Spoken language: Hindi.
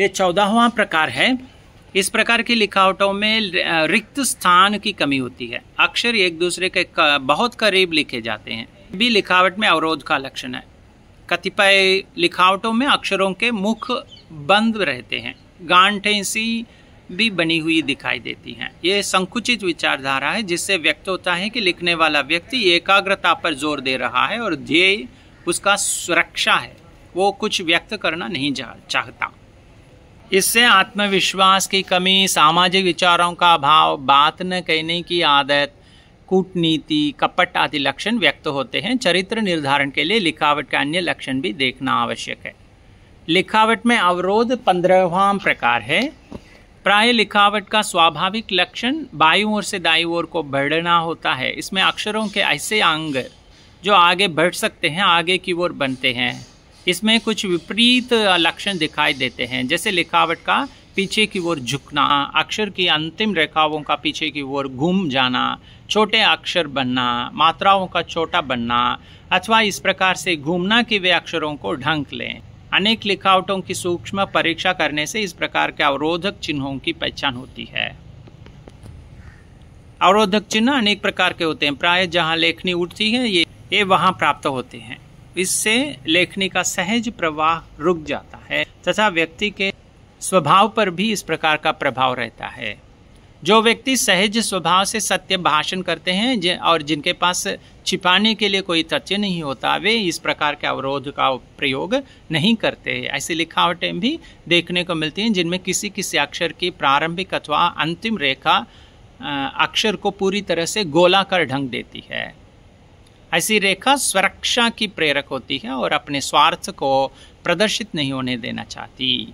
ये चौदाहवा प्रकार है इस प्रकार की लिखावटों में रिक्त स्थान की कमी होती है अक्षर एक दूसरे के बहुत करीब लिखे जाते हैं भी लिखावट में अवरोध का लक्षण है कतिपय लिखावटों में अक्षरों के मुख बंद रहते हैं गांठें सी भी बनी हुई दिखाई देती हैं ये संकुचित विचारधारा है जिससे व्यक्त होता है कि लिखने वाला व्यक्ति एकाग्रता पर जोर दे रहा है और ध्येय उसका सुरक्षा है वो कुछ व्यक्त करना नहीं चाहता इससे आत्मविश्वास की कमी सामाजिक विचारों का अभाव बात न कहने की आदत कूटनीति कपट आदि लक्षण व्यक्त होते हैं चरित्र निर्धारण के लिए लिखावट के अन्य लक्षण भी देखना आवश्यक है लिखावट में अवरोध पंद्रहवां प्रकार है प्राय लिखावट का स्वाभाविक लक्षण बाई ओर से दायु ओर को बढ़ना होता है इसमें अक्षरों के ऐसे अंग जो आगे बढ़ सकते हैं आगे की ओर बनते हैं इसमें कुछ विपरीत लक्षण दिखाई देते हैं जैसे लिखावट का पीछे की ओर झुकना अक्षर की अंतिम रेखाओं का पीछे की ओर घूम जाना छोटे अक्षर बनना मात्राओं का छोटा बनना अथवा इस प्रकार से घूमना कि वे अक्षरों को ढंक लें अनेक लिखावटों की सूक्ष्म परीक्षा करने से इस प्रकार के अवरोधक चिन्हों की पहचान होती है अवरोधक चिन्ह अनेक प्रकार के होते हैं प्राय जहाँ लेखनी उठती है ये ये वहाँ प्राप्त होते हैं इससे लेखनी का सहज प्रवाह रुक जाता है तथा व्यक्ति के स्वभाव पर भी इस प्रकार का प्रभाव रहता है जो व्यक्ति सहज स्वभाव से सत्य भाषण करते हैं और जिनके पास छिपाने के लिए कोई तथ्य नहीं होता वे इस प्रकार के अवरोध का प्रयोग नहीं करते ऐसी लिखावटें भी देखने को मिलती हैं जिनमें किसी किसी अक्षर की प्रारंभिक अथवा अंतिम रेखा अक्षर को पूरी तरह से गोलाकार ढंग देती है ऐसी रेखा स्वरक्षा की प्रेरक होती है और अपने स्वार्थ को प्रदर्शित नहीं होने देना चाहती